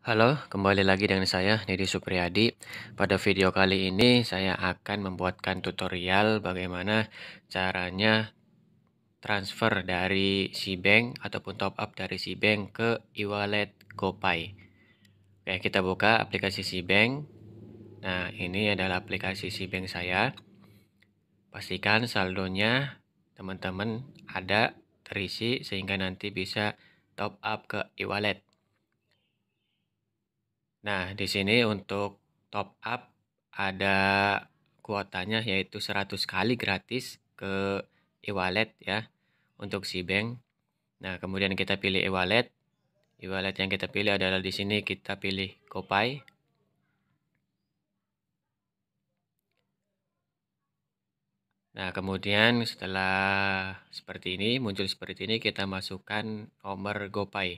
Halo, kembali lagi dengan saya Nedi Supriyadi. Pada video kali ini saya akan membuatkan tutorial bagaimana caranya transfer dari si bank ataupun top up dari si bank ke e-wallet GoPay. Oke, kita buka aplikasi si bank Nah, ini adalah aplikasi si bank saya. Pastikan saldonya teman-teman ada terisi sehingga nanti bisa top up ke e-wallet. Nah, di sini untuk top up ada kuotanya yaitu 100 kali gratis ke e-wallet ya untuk si bank. Nah, kemudian kita pilih e-wallet. E-wallet yang kita pilih adalah di sini kita pilih Kopai. Nah, kemudian setelah seperti ini, muncul seperti ini, kita masukkan nomor GoPay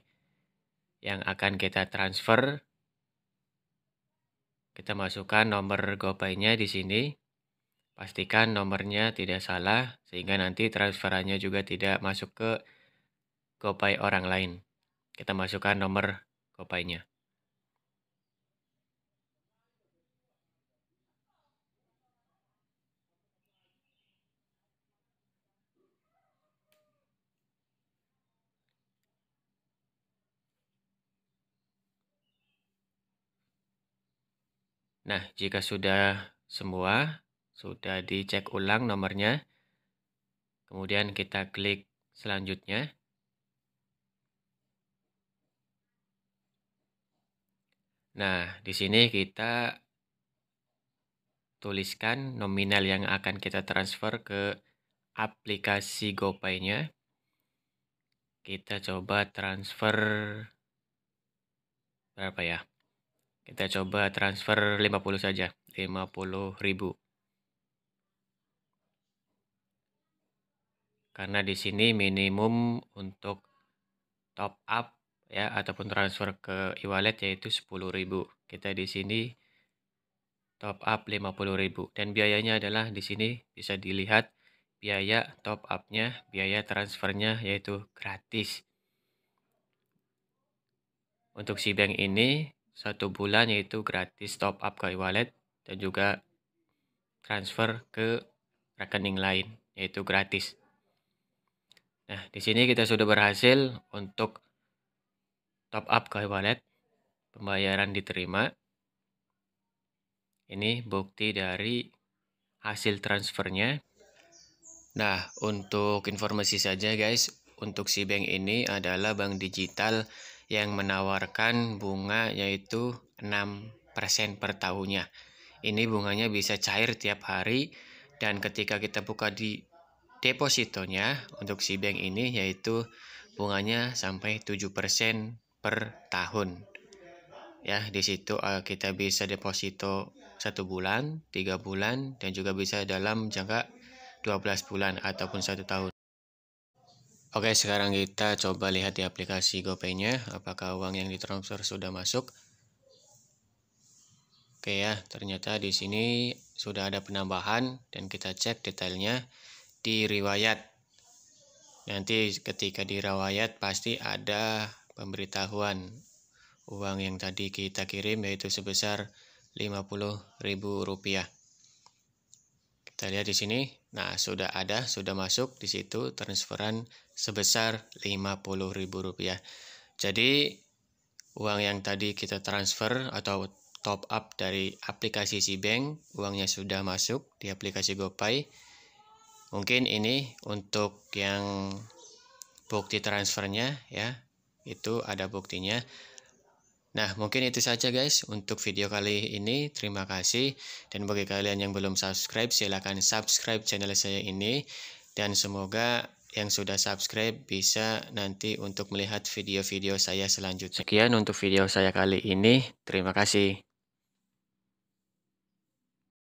yang akan kita transfer kita masukkan nomor gopaynya di sini. Pastikan nomornya tidak salah sehingga nanti transferannya juga tidak masuk ke GoPay orang lain. Kita masukkan nomor gopaynya Nah, jika sudah semua, sudah dicek ulang nomornya. Kemudian kita klik selanjutnya. Nah, di sini kita tuliskan nominal yang akan kita transfer ke aplikasi GoPay-nya. Kita coba transfer berapa ya? Kita coba transfer 50 saja, 50 ribu. Karena di sini minimum untuk top up ya ataupun transfer ke e-wallet yaitu 10.000. Kita di sini top up 50.000 dan biayanya adalah di sini bisa dilihat biaya top up-nya, biaya transfernya yaitu gratis. Untuk si bank ini satu bulan yaitu gratis top up ke e-wallet dan juga transfer ke rekening lain yaitu gratis. Nah, di sini kita sudah berhasil untuk top up ke e-wallet. Pembayaran diterima. Ini bukti dari hasil transfernya. Nah, untuk informasi saja guys, untuk si bank ini adalah bank digital yang menawarkan bunga yaitu 6% per tahunnya. Ini bunganya bisa cair tiap hari dan ketika kita buka di depositonya untuk si bank ini yaitu bunganya sampai 7% per tahun. Ya, di situ eh, kita bisa deposito satu bulan, tiga bulan, dan juga bisa dalam jangka 12 bulan ataupun satu tahun. Oke, sekarang kita coba lihat di aplikasi GoPay-nya, apakah uang yang ditransfer sudah masuk. Oke ya, ternyata di sini sudah ada penambahan dan kita cek detailnya di riwayat. Nanti ketika di riwayat pasti ada pemberitahuan uang yang tadi kita kirim yaitu sebesar Rp50.000. Kita lihat di sini. Nah, sudah ada, sudah masuk di situ transferan sebesar Rp50.000. Jadi, uang yang tadi kita transfer atau top up dari aplikasi si bank uangnya sudah masuk di aplikasi GoPay. Mungkin ini untuk yang bukti transfernya ya. Itu ada buktinya. Nah, mungkin itu saja guys untuk video kali ini. Terima kasih. Dan bagi kalian yang belum subscribe, silahkan subscribe channel saya ini. Dan semoga yang sudah subscribe bisa nanti untuk melihat video-video saya selanjutnya. Sekian untuk video saya kali ini. Terima kasih.